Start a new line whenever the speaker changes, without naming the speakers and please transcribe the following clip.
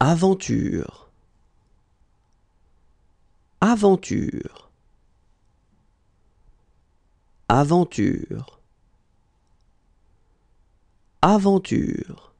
Aventure. Aventure. Aventure. Aventure.